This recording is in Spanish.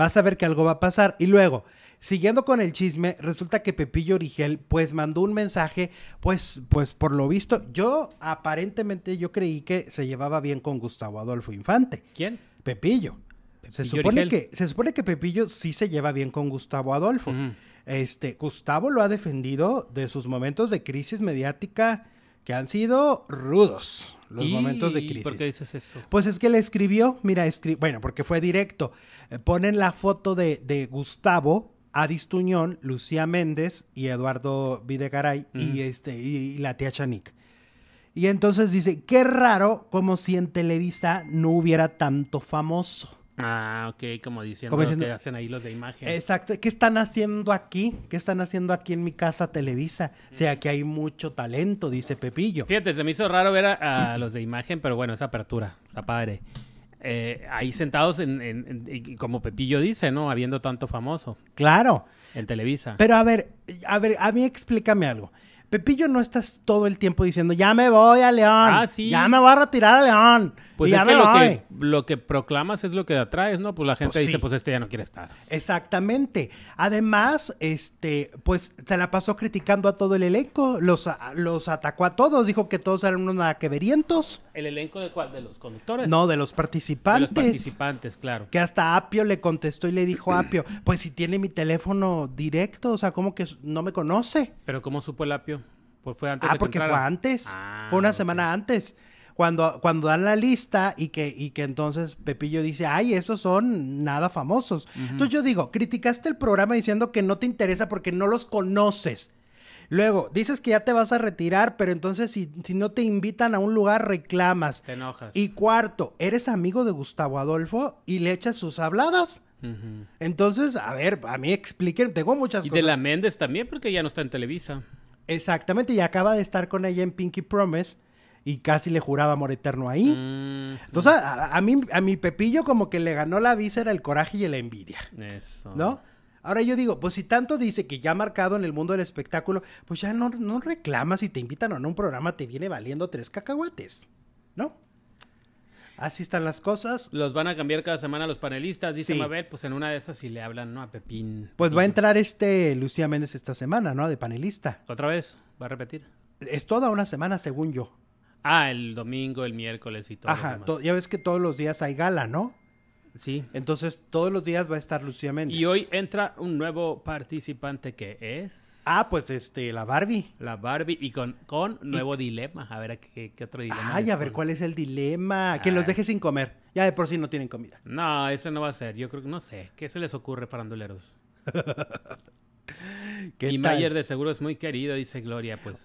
vas a ver que algo va a pasar. Y luego, siguiendo con el chisme, resulta que Pepillo Origel pues mandó un mensaje, pues, pues por lo visto, yo aparentemente yo creí que se llevaba bien con Gustavo Adolfo Infante. ¿Quién? Pepillo. se, supone que, se supone que Pepillo sí se lleva bien con Gustavo Adolfo. Este, Gustavo lo ha defendido de sus momentos de crisis mediática han sido rudos los momentos de crisis. ¿Por qué dices eso? Pues es que le escribió, mira, bueno, porque fue directo. Eh, ponen la foto de, de Gustavo, Adis Tuñón, Lucía Méndez y Eduardo Videgaray y, este, y la tía Chanik. Y entonces dice, qué raro como si en Televisa no hubiera tanto famoso. Ah, ok, como diciendo, como que hacen ahí los de imagen. Exacto, ¿qué están haciendo aquí? ¿Qué están haciendo aquí en mi casa Televisa? O sea, que hay mucho talento, dice Pepillo. Fíjate, se me hizo raro ver a, los de imagen, pero bueno, esa apertura, está padre. Eh, ahí sentados en, como Pepillo dice, ¿no? Habiendo tanto famoso. Claro. En Televisa. Pero a ver, a ver, a mí explícame algo. Pepillo no estás todo el tiempo diciendo, ya me voy a León. Ah, ya me voy a retirar a León. Pues es ya que, lo que lo que proclamas es lo que atraes, ¿no? Pues la gente pues dice, pues este ya no quiere estar. Exactamente. Además, este, pues se la pasó criticando a todo el elenco, los, los atacó a todos, dijo que todos eran unos verientos ¿El elenco de cuál? ¿De los conductores? No, de los participantes. De los participantes, claro. Que hasta Apio le contestó y le dijo a Apio, pues si tiene mi teléfono directo, o sea, como que no me conoce. Pero ¿cómo supo el Apio? Pues fue antes. Ah, porque fue antes. Ah, fue una semana antes. Cuando, cuando dan la lista y que, y que entonces Pepillo dice, ay, estos son nada famosos. Entonces yo digo, criticaste el programa diciendo que no te interesa porque no los conoces. Luego, dices que ya te vas a retirar, pero entonces si, no te invitan a un lugar, reclamas. Te enojas. Y cuarto, eres amigo de Gustavo Adolfo y le echas sus habladas. Entonces, a ver, a mí expliquen, tengo muchas cosas. Y de la Méndez también, porque ya no está en Televisa. Exactamente, y acaba de estar con ella en Pinky Promise y casi le juraba amor eterno ahí. Mm. Entonces, a, mí, a mi Pepillo como que le ganó la víscera, el coraje y la envidia. Eso. ¿No? Ahora yo digo, pues si tanto dice que ya ha marcado en el mundo del espectáculo, pues ya no, no reclamas si te invitan o a un programa, te viene valiendo tres cacahuates, ¿no? así están las cosas. Los van a cambiar cada semana los panelistas. Dice Mabel, a pues en una de esas si le hablan, ¿no? A Pepín. Pues va a entrar este Lucía Méndez esta semana, ¿no? De panelista. ¿Otra vez? ¿Va a repetir? Es toda una semana, según yo. Ah, el domingo, el miércoles y todo. Ajá, ya ves que todos los días hay gala, ¿no? Sí. Entonces, todos los días va a estar Lucía Méndez. Y hoy entra un nuevo participante que es. Ah, pues este, la Barbie. La Barbie y con, con nuevo dilema. A ver, ¿qué, qué otro dilema? Ay, a ver, ¿cuál es el dilema? Que los deje sin comer. Ya de por sí no tienen comida. No, ese no va a ser. Yo creo que no sé. ¿Qué se les ocurre, tal? y Mayer de seguro es muy querido, dice Gloria, pues.